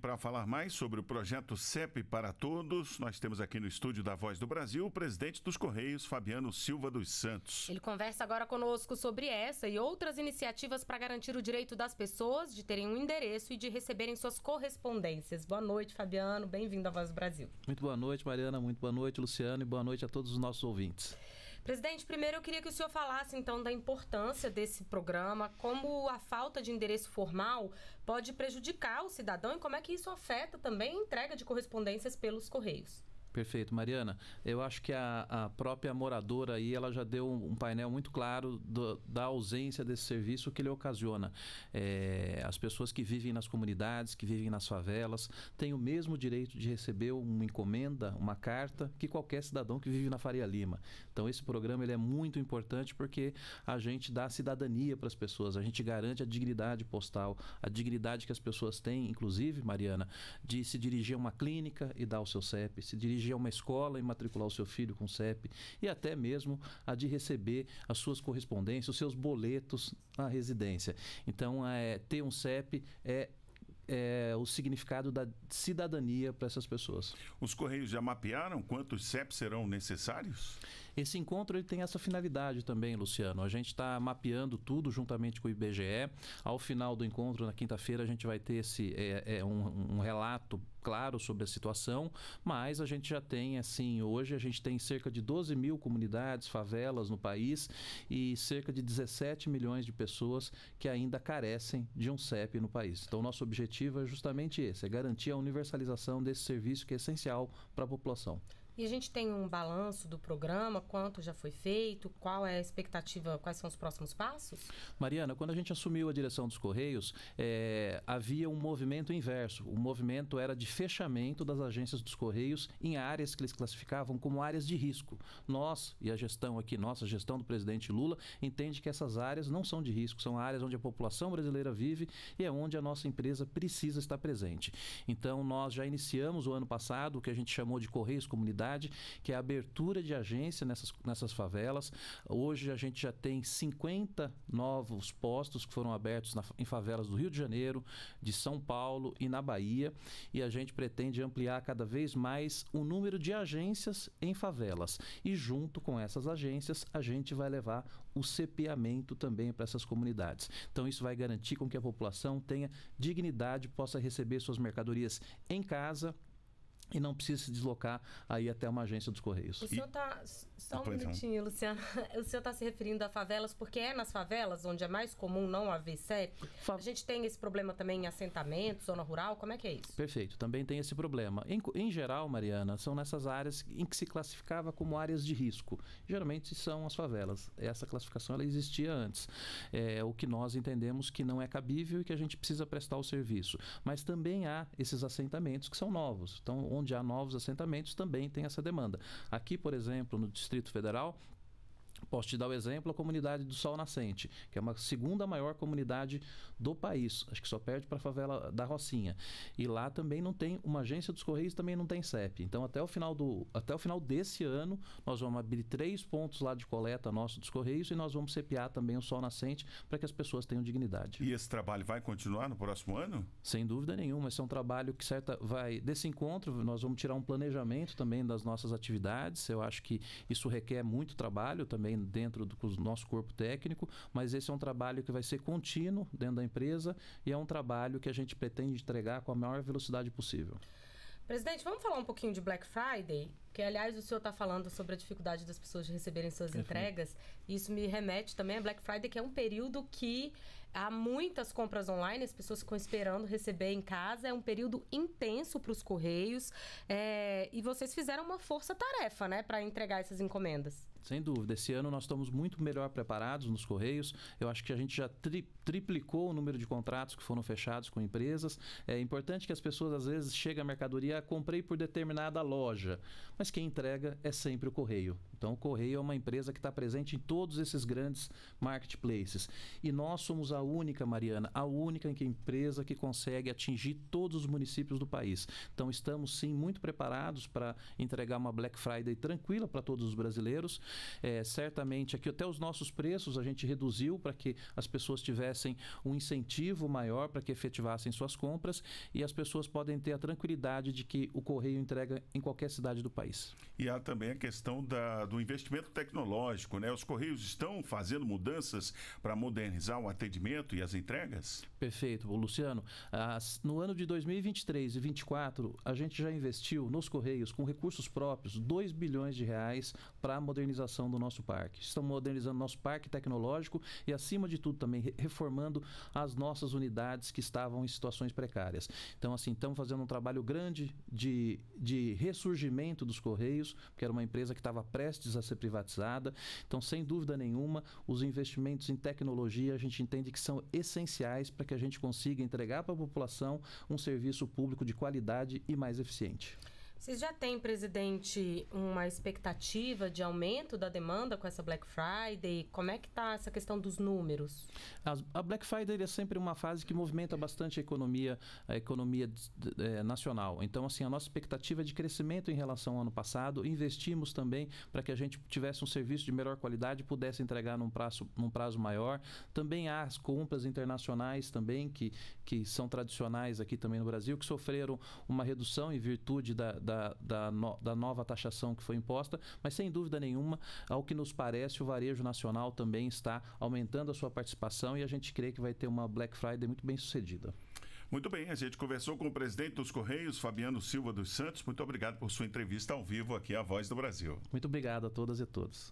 Para falar mais sobre o projeto CEP para Todos, nós temos aqui no estúdio da Voz do Brasil o presidente dos Correios, Fabiano Silva dos Santos. Ele conversa agora conosco sobre essa e outras iniciativas para garantir o direito das pessoas de terem um endereço e de receberem suas correspondências. Boa noite, Fabiano. Bem-vindo à Voz do Brasil. Muito boa noite, Mariana. Muito boa noite, Luciano. E boa noite a todos os nossos ouvintes. Presidente, primeiro eu queria que o senhor falasse então da importância desse programa, como a falta de endereço formal pode prejudicar o cidadão e como é que isso afeta também a entrega de correspondências pelos correios. Perfeito, Mariana. Eu acho que a, a própria moradora aí ela já deu um, um painel muito claro do, da ausência desse serviço que ele ocasiona. É, as pessoas que vivem nas comunidades, que vivem nas favelas, têm o mesmo direito de receber uma encomenda, uma carta, que qualquer cidadão que vive na Faria Lima. Então esse programa ele é muito importante porque a gente dá cidadania para as pessoas, a gente garante a dignidade postal, a dignidade que as pessoas têm, inclusive, Mariana, de se dirigir a uma clínica e dar o seu CEP, se dirigir dirigir a uma escola e matricular o seu filho com o CEP, e até mesmo a de receber as suas correspondências, os seus boletos na residência. Então, é, ter um CEP é é, o significado da cidadania para essas pessoas. Os Correios já mapearam quantos CEPs serão necessários? Esse encontro ele tem essa finalidade também, Luciano. A gente está mapeando tudo juntamente com o IBGE. Ao final do encontro, na quinta-feira, a gente vai ter esse, é, é um, um relato claro sobre a situação, mas a gente já tem, assim, hoje a gente tem cerca de 12 mil comunidades, favelas no país e cerca de 17 milhões de pessoas que ainda carecem de um CEP no país. Então, nosso objetivo é justamente esse: é garantir a universalização desse serviço que é essencial para a população. E a gente tem um balanço do programa, quanto já foi feito, qual é a expectativa, quais são os próximos passos? Mariana, quando a gente assumiu a direção dos Correios, é, havia um movimento inverso. O movimento era de fechamento das agências dos Correios em áreas que eles classificavam como áreas de risco. Nós e a gestão aqui, nossa gestão do presidente Lula, entende que essas áreas não são de risco, são áreas onde a população brasileira vive e é onde a nossa empresa precisa estar presente. Então, nós já iniciamos o ano passado o que a gente chamou de Correios Comunidade cidade, que é a abertura de agência nessas, nessas favelas. Hoje a gente já tem 50 novos postos que foram abertos na, em favelas do Rio de Janeiro, de São Paulo e na Bahia. E a gente pretende ampliar cada vez mais o número de agências em favelas. E junto com essas agências, a gente vai levar o cepeamento também para essas comunidades. Então isso vai garantir com que a população tenha dignidade, possa receber suas mercadorias em casa e não precisa se deslocar aí até uma agência dos Correios. O senhor está só um minutinho, Luciana. O senhor está se referindo a favelas, porque é nas favelas onde é mais comum não haver CEP? Fa... A gente tem esse problema também em assentamento, zona rural, como é que é isso? Perfeito, também tem esse problema. Em, em geral, Mariana, são nessas áreas em que se classificava como áreas de risco. Geralmente são as favelas. Essa classificação ela existia antes. É o que nós entendemos que não é cabível e que a gente precisa prestar o serviço. Mas também há esses assentamentos que são novos. Então, onde há novos assentamentos, também tem essa demanda. Aqui, por exemplo, no distrito Distrito Federal Posso te dar o exemplo, a comunidade do Sol Nascente, que é uma segunda maior comunidade do país. Acho que só perde para a favela da Rocinha. E lá também não tem uma agência dos Correios, também não tem CEP. Então, até o final, do, até o final desse ano, nós vamos abrir três pontos lá de coleta nosso dos Correios e nós vamos CPA também o Sol Nascente para que as pessoas tenham dignidade. E esse trabalho vai continuar no próximo ano? Sem dúvida nenhuma. Esse é um trabalho que certa vai. Desse encontro, nós vamos tirar um planejamento também das nossas atividades. Eu acho que isso requer muito trabalho também dentro do nosso corpo técnico, mas esse é um trabalho que vai ser contínuo dentro da empresa e é um trabalho que a gente pretende entregar com a maior velocidade possível. Presidente, vamos falar um pouquinho de Black Friday? Porque, aliás, o senhor está falando sobre a dificuldade das pessoas de receberem suas Perfeito. entregas. Isso me remete também a Black Friday, que é um período que há muitas compras online, as pessoas ficam esperando receber em casa. É um período intenso para os correios. É... e vocês fizeram uma força-tarefa, né, para entregar essas encomendas. Sem dúvida. Esse ano nós estamos muito melhor preparados nos correios. Eu acho que a gente já tri triplicou o número de contratos que foram fechados com empresas. É importante que as pessoas, às vezes, chega a mercadoria, ah, comprei por determinada loja. Mas quem entrega é sempre o Correio. Então, o Correio é uma empresa que está presente em todos esses grandes marketplaces. E nós somos a única, Mariana, a única empresa que consegue atingir todos os municípios do país. Então, estamos sim muito preparados para entregar uma Black Friday tranquila para todos os brasileiros. É, certamente, aqui até os nossos preços a gente reduziu para que as pessoas tivessem um incentivo maior para que efetivassem suas compras e as pessoas podem ter a tranquilidade de que o Correio entrega em qualquer cidade do país país. E há também a questão da, do investimento tecnológico, né? Os Correios estão fazendo mudanças para modernizar o atendimento e as entregas? Perfeito, Luciano. As, no ano de 2023 e 2024, a gente já investiu nos Correios, com recursos próprios, 2 bilhões de reais para a modernização do nosso parque. Estamos modernizando nosso parque tecnológico e, acima de tudo, também reformando as nossas unidades que estavam em situações precárias. Então, assim, estamos fazendo um trabalho grande de, de ressurgimento dos Correios, que era uma empresa que estava prestes a ser privatizada. Então, sem dúvida nenhuma, os investimentos em tecnologia a gente entende que são essenciais para que a gente consiga entregar para a população um serviço público de qualidade e mais eficiente. Vocês já têm, presidente, uma expectativa de aumento da demanda com essa Black Friday? Como é que está essa questão dos números? A Black Friday é sempre uma fase que movimenta bastante a economia, a economia é, nacional. Então, assim, a nossa expectativa é de crescimento em relação ao ano passado. Investimos também para que a gente tivesse um serviço de melhor qualidade, pudesse entregar num prazo, num prazo maior. Também há as compras internacionais também, que, que são tradicionais aqui também no Brasil, que sofreram uma redução em virtude da da, da, no, da nova taxação que foi imposta, mas sem dúvida nenhuma, ao que nos parece, o varejo nacional também está aumentando a sua participação e a gente crê que vai ter uma Black Friday muito bem sucedida. Muito bem, a gente conversou com o presidente dos Correios, Fabiano Silva dos Santos. Muito obrigado por sua entrevista ao vivo aqui à Voz do Brasil. Muito obrigado a todas e todos.